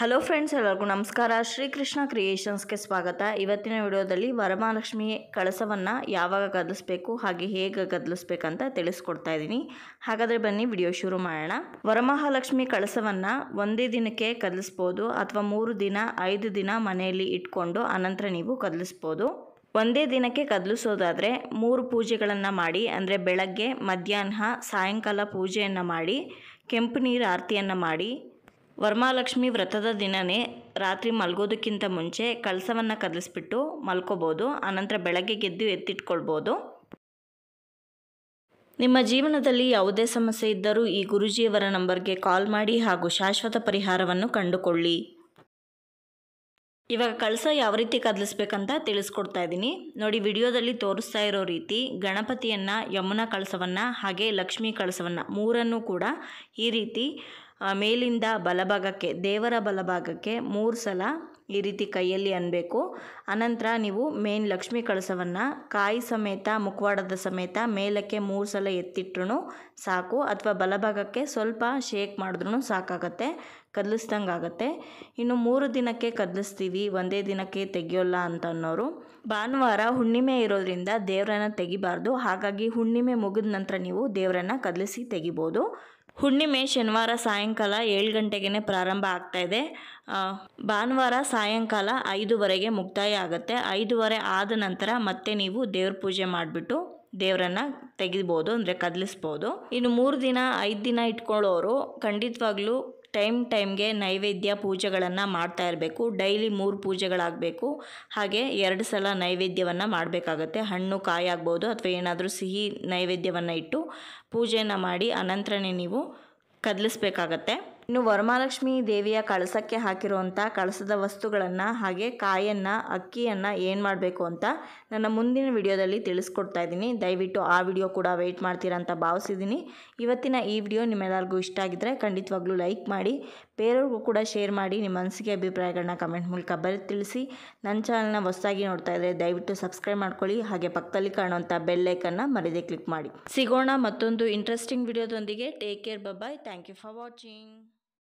hello friends ಎಲ್ಲರಿಗೂ ನಮಸ್ಕಾರ ಶ್ರೀಕೃಷ್ಣ ಕ್ರಿಯೇಷನ್ಸ್ಗೆ ಸ್ವಾಗತ ಇವತ್ತಿನ ವಿಡಿಯೋದಲ್ಲಿ ವರಮಹಾಲಕ್ಷ್ಮಿ ಕಳಸವನ್ನು ಯಾವಾಗ ಗದಲಿಸ್ಬೇಕು ಹಾಗೆ ಹೇಗೆ ಗದಲಿಸ್ಬೇಕಂತ ತಿಳಿಸ್ಕೊಡ್ತಾ ಇದ್ದೀನಿ ಹಾಗಾದರೆ ಬನ್ನಿ ವಿಡಿಯೋ ಶುರು ಮಾಡೋಣ ವರಮಹಾಲಕ್ಷ್ಮಿ ಕಳಸವನ್ನು ಒಂದೇ ದಿನಕ್ಕೆ ಕದಲಿಸ್ಬೋದು ಅಥವಾ ಮೂರು ದಿನ ಐದು ದಿನ ಮನೆಯಲ್ಲಿ ಇಟ್ಕೊಂಡು ಅನಂತರ ನೀವು ಕದಲಿಸ್ಬೋದು ಒಂದೇ ದಿನಕ್ಕೆ ಕದಲಿಸೋದಾದರೆ ಮೂರು ಪೂಜೆಗಳನ್ನು ಮಾಡಿ ಅಂದರೆ ಬೆಳಗ್ಗೆ ಮಧ್ಯಾಹ್ನ ಸಾಯಂಕಾಲ ಪೂಜೆಯನ್ನು ಮಾಡಿ ಕೆಂಪು ನೀರು ಆರತಿಯನ್ನು ಮಾಡಿ ವರ್ಮಾಲಕ್ಷ್ಮಿ ವ್ರತದ ದಿನನೇ ರಾತ್ರಿ ಮಲ್ಗೋದಕ್ಕಿಂತ ಮುಂಚೆ ಕಳಸವನ್ನು ಕದಲಿಸ್ಬಿಟ್ಟು ಮಲ್ಕೋಬೋದು ಆನಂತರ ಬೆಳಗ್ಗೆ ಗೆದ್ದು ಎತ್ತಿಟ್ಕೊಳ್ಬೋದು ನಿಮ್ಮ ಜೀವನದಲ್ಲಿ ಯಾವುದೇ ಸಮಸ್ಯೆ ಇದ್ದರೂ ಈ ಗುರುಜಿಯವರ ನಂಬರ್ಗೆ ಕಾಲ್ ಮಾಡಿ ಹಾಗೂ ಶಾಶ್ವತ ಪರಿಹಾರವನ್ನು ಕಂಡುಕೊಳ್ಳಿ ಇವಾಗ ಕಳಸ ಯಾವ ರೀತಿ ಕದಲಿಸ್ಬೇಕಂತ ತಿಳಿಸ್ಕೊಡ್ತಾ ಇದ್ದೀನಿ ನೋಡಿ ವಿಡಿಯೋದಲ್ಲಿ ತೋರಿಸ್ತಾ ಇರೋ ರೀತಿ ಗಣಪತಿಯನ್ನು ಯಮುನಾ ಕಳಸವನ್ನು ಹಾಗೆ ಲಕ್ಷ್ಮೀ ಕಳಸವನ್ನು ಮೂರನ್ನು ಕೂಡ ಈ ರೀತಿ ಮೇಲಿಂದ ಬಲಭಾಗಕ್ಕೆ ದೇವರ ಬಲಭಾಗಕ್ಕೆ ಮೂರು ಸಲ ಈ ರೀತಿ ಕೈಯಲ್ಲಿ ಅನ್ನಬೇಕು ಅನಂತರ ನೀವು ಮೇನ್ ಲಕ್ಷ್ಮಿ ಕಳಸವನ್ನು ಕಾಯಿ ಸಮೇತ ಮುಖವಾಡದ ಸಮೇತ ಮೇಲಕ್ಕೆ ಮೂರು ಸಲ ಎತ್ತಿಟ್ರು ಸಾಕು ಅಥವಾ ಬಲಭಾಗಕ್ಕೆ ಸ್ವಲ್ಪ ಶೇಕ್ ಮಾಡಿದ್ರೂ ಸಾಕಾಗತ್ತೆ ಕದಲಿಸ್ದಂಗೆ ಆಗುತ್ತೆ ಇನ್ನು ಮೂರು ದಿನಕ್ಕೆ ಕದಲಿಸ್ತೀವಿ ಒಂದೇ ದಿನಕ್ಕೆ ತೆಗಿಯೋಲ್ಲ ಅಂತ ಅನ್ನೋರು ಭಾನುವಾರ ಹುಣ್ಣಿಮೆ ಇರೋದ್ರಿಂದ ದೇವರನ್ನ ತೆಗಿಬಾರ್ದು ಹಾಗಾಗಿ ಹುಣ್ಣಿಮೆ ಮುಗಿದ ನಂತರ ನೀವು ದೇವರನ್ನ ಕದಲಿಸಿ ತೆಗಿಬೋದು ಹುಣ್ಣಿಮೆ ಶನಿವಾರ ಸಾಯಂಕಾಲ ಏಳು ಗಂಟೆಗೆ ಪ್ರಾರಂಭ ಆಗ್ತಾ ಇದೆ ಭಾನುವಾರ ಸಾಯಂಕಾಲ ಐದುವರೆಗೆ ಮುಕ್ತಾಯ ಆಗುತ್ತೆ ಐದುವರೆ ಆದ ನಂತರ ಮತ್ತೆ ನೀವು ದೇವ್ರ ಪೂಜೆ ಮಾಡಿಬಿಟ್ಟು ದೇವರನ್ನ ತೆಗಿಬೋದು ಅಂದರೆ ಕದಲಿಸ್ಬೋದು ಇನ್ನು ಮೂರು ದಿನ ಐದು ದಿನ ಇಟ್ಕೊಳ್ಳೋರು ಖಂಡಿತವಾಗ್ಲೂ ಟೈಮ್ ಟೈಮ್ಗೆ ನೈವೇದ್ಯ ಪೂಜೆಗಳನ್ನು ಮಾಡ್ತಾ ಇರಬೇಕು ಡೈಲಿ ಮೂರು ಪೂಜೆಗಳಾಗಬೇಕು ಹಾಗೆ ಎರಡು ಸಲ ನೈವೇದ್ಯವನ್ನು ಮಾಡಬೇಕಾಗತ್ತೆ ಹಣ್ಣು ಕಾಯಿ ಆಗ್ಬೋದು ಅಥವಾ ಏನಾದರೂ ಸಿಹಿ ನೈವೇದ್ಯವನ್ನು ಇಟ್ಟು ಪೂಜೆಯನ್ನು ಮಾಡಿ ಅನಂತರನೇ ನೀವು ಕದಲಿಸ್ಬೇಕಾಗತ್ತೆ ಇನ್ನು ವರಮಹಾಲಕ್ಷ್ಮಿ ದೇವಿಯ ಕಳಸಕ್ಕೆ ಹಾಕಿರುವಂಥ ಕಳಸದ ವಸ್ತುಗಳನ್ನು ಹಾಗೆ ಕಾಯನ್ನು ಅಕ್ಕಿಯನ್ನು ಏನು ಮಾಡಬೇಕು ಅಂತ ನನ್ನ ಮುಂದಿನ ವಿಡಿಯೋದಲ್ಲಿ ತಿಳಿಸ್ಕೊಡ್ತಾ ಇದ್ದೀನಿ ದಯವಿಟ್ಟು ಆ ವಿಡಿಯೋ ಕೂಡ ವೆಯ್ಟ್ ಮಾಡ್ತೀರಾ ಅಂತ ಭಾವಿಸಿದ್ದೀನಿ ಇವತ್ತಿನ ಈ ವಿಡಿಯೋ ನಿಮ್ಮೆಲ್ಲರಿಗೂ ಇಷ್ಟ ಆಗಿದ್ದರೆ ಖಂಡಿತವಾಗ್ಲೂ ಲೈಕ್ ಮಾಡಿ ಬೇರೆಯವ್ರಿಗೂ ಕೂಡ ಶೇರ್ ಮಾಡಿ ನಿಮ್ಮ ಅನಿಸಿಕೆ ಅಭಿಪ್ರಾಯಗಳನ್ನ ಕಮೆಂಟ್ ಮೂಲಕ ಬರೆ ತಿಳಿಸಿ ನನ್ನ ಚಾನಲ್ನ ಹೊಸದಾಗಿ ನೋಡ್ತಾ ಇದ್ದರೆ ದಯವಿಟ್ಟು ಸಬ್ಸ್ಕ್ರೈಬ್ ಮಾಡ್ಕೊಳ್ಳಿ ಹಾಗೆ ಪಕ್ಕದಲ್ಲಿ ಕಾಣುವಂಥ ಬೆಲ್ಲೈಕನ್ನು ಮರೆದೇ ಕ್ಲಿಕ್ ಮಾಡಿ ಸಿಗೋಣ ಮತ್ತೊಂದು ಇಂಟ್ರೆಸ್ಟಿಂಗ್ ವಿಡಿಯೋದೊಂದಿಗೆ take care bye thank you for watching